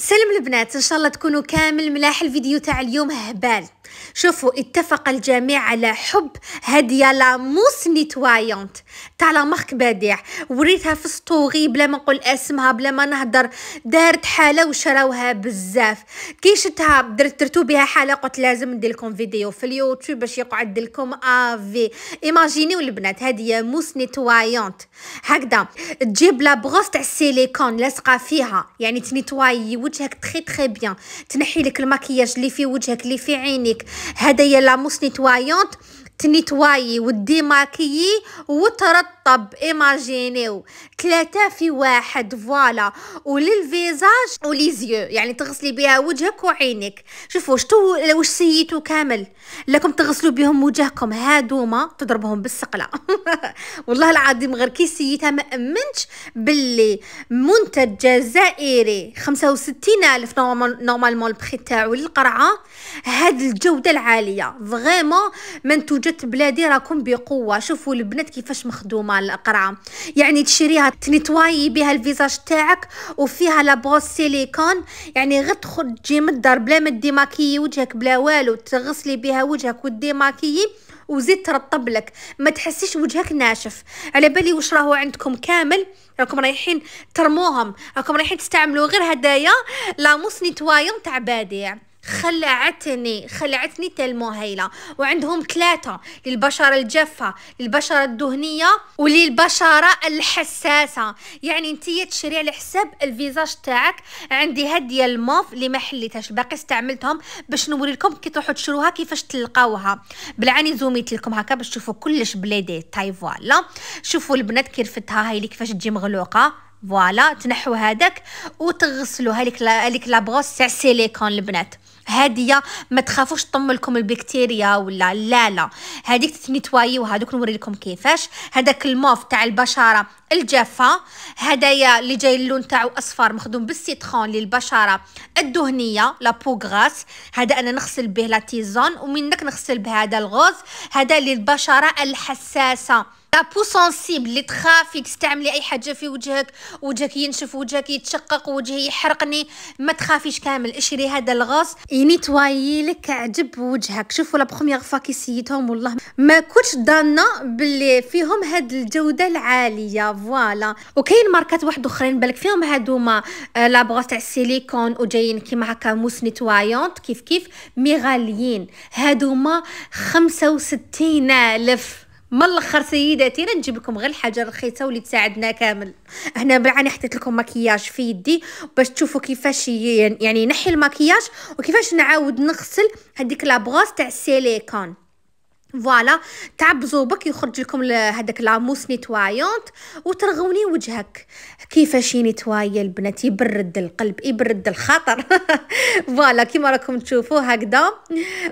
سلم البنات ان شاء الله تكونوا كامل ملاح الفيديو تاع اليوم هبال شوفوا اتفق الجميع على حب هدية لاموس نيتوايونت تاع لا مارك بديع وريتها في سطوغي بلا ما نقول اسمها بلا ما نهضر دارت حاله وشراوها بزاف كي شتها درت درتو بها حاله قلت لازم ندير لكم فيديو في اليوتيوب باش يقعد لكم افي ايماجينيو البنات هذه موس نيتوايونت هكذا تجيب لا بروس تاع السيليكون لاصقه فيها يعني تنيتواي وجهك تخي تخي بيان تنحي لك الماكياج اللي في وجهك اللي في عينيك ليك هدايا لا موس نيتوايونت تنيتواي وديماكيي وترط طب ايماجينيو ثلاثة في واحد فوالا وللفيزاج وليزيو يعني تغسلي بها وجهك وعينك شوفوا شتو واش سيتو كامل لكم تغسلوا بهم وجهكم هادوما تضربهم بالسقلة والله العظيم غير كي سيتها ما امنتش باللي منتج جزائري 65 الف نورمالمون البخي تاعو للقرعة هاد الجودة العالية فغيمون منتوجات بلادي راكم بقوة شوفوا البنات كيفاش مخدومة مال القرعه يعني تشريها تنتواي بها الفيزاج تاعك وفيها لابوس سيليكون يعني غير تخرج تجي من الدار بلا ما ديماكيي وجهك بلا والو تغسلي بها وجهك وديماكيي وزيد ترطب لك ما تحسيش وجهك ناشف على بالي واش راهو عندكم كامل راكم رايحين ترموهم راكم رايحين تستعملوا غير هدايا لاموس نتوايم تاع بديع خلعتني خلعتني تلمو هايله وعندهم ثلاثه للبشره الجافه للبشره الدهنيه وللبشره الحساسه يعني انت تشري على حساب الفيزاج تاعك عندي هاد ديال الموف اللي ما حليتهاش باقي استعملتهم باش نوري لكم كي تروحوا تشروها كيفاش تلقاوها بالعاني زوميت لكم هكا باش تشوفوا كلش بلي ديتاي طيب، فوالا شوفوا البنات كي رفتها هاي اللي كيفاش تجي مغلوقه فوالا تنحو هذاك وتغسلوا هذيك هذيك لابغوس تاع سيليكون البنات هاديه ما تخافوش تطم لكم البكتيريا ولا لا لا هذيك تتنيتواي وهذوك نوري لكم كيفاش هذاك الموف تاع البشره الجافه هدايا اللي جاي اللون تاعو اصفر مخدوم بالسيترون للبشره الدهنيه لا بوغراس هذا انا نغسل به لا تيزون ومنك نغسل بهذا الغوز هذا للبشره الحساسه لابو سونسيبل اللي تخافي تستعملي اي حاجه في وجهك وجهك ينشف وجهك يتشقق وجهي يحرقني ما تخافيش كامل اشري هذا الغاز ينيتواي لك عجب وجهك شوفوا لا بروميير فوا كي سيتهم والله ما كنتش ضانه باللي فيهم هاد الجوده العاليه فوالا وكاين ماركات واحد اخرين بالك فيهم هادوما لابغوس تاع السيليكون وجايين كيما هكا موس نيتوايونت كيف كيف مي غاليين هادوما 65000 الف من الاخر سيداتي انا نجيب لكم غير الحاجه الرخيصه واللي تساعدنا كامل هنا بالعاني حطيت لكم مكياج في يدي باش تشوفوا كيفاش يعني نحي المكياج وكيفاش نعاود نغسل هذيك لابغوس تاع السيليكون فوالا تعبزو بك يخرج لكم هذاك لاموس نيتوايونت وترغوني وجهك كيفاش ينيتواي البنات يبرد القلب يبرد الخاطر فوالا كيما راكم تشوفوا هكذا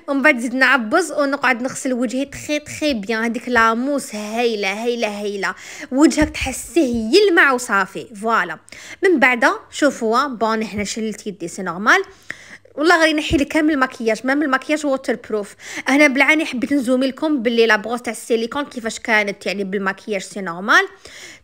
ومن بعد زدنا نعبز ونقعد نغسل وجهي تخي تخي بيان هذيك لاموس هايله هايله هايله وجهك تحسيه يلمع وصافي فوالا من بعد شوفوا بون هنا شلت يدي سي نورمال والله غادي نحي لك كامل المكياج مام المكياج ووتر بروف هنا بالعاني حبيت نزومي لكم باللي بغوس تاع السيليكون كيفاش كانت يعني بالمكياج سي نورمال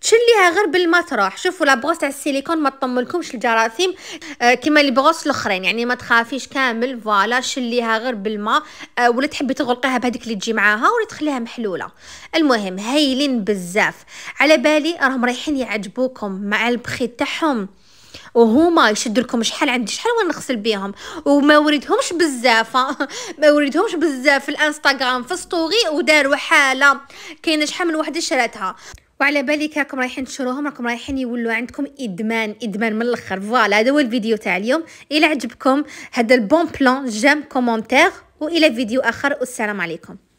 تشليها غير بالمطرح شوفوا بغوس تاع السيليكون ما تطملكمش الجراثيم آه كما لي بغوس الاخرين يعني ما تخافيش كامل فوالا شليها غير بالماء آه ولا تحبي تغلقيها بهذيك اللي تجي معاها ولا تخليها محلوله المهم هايلين بزاف على بالي راهم رايحين يعجبوكم مع البخي تاعهم وهما يشدوا لكم شحال عندي شحال وين نغسل بيهم وما وريتهمش بزاف ما وريتهمش بزاف في الانستغرام في ستوري وداروا حاله كاينه شحال من وحده شراتها وعلى بالك راكم رايحين تشروهم راكم رايحين يولوا عندكم ادمان ادمان من الاخر فوالا هذا هو الفيديو تاع اليوم الى عجبكم هذا البون بلان جام كومونتير والى فيديو اخر والسلام عليكم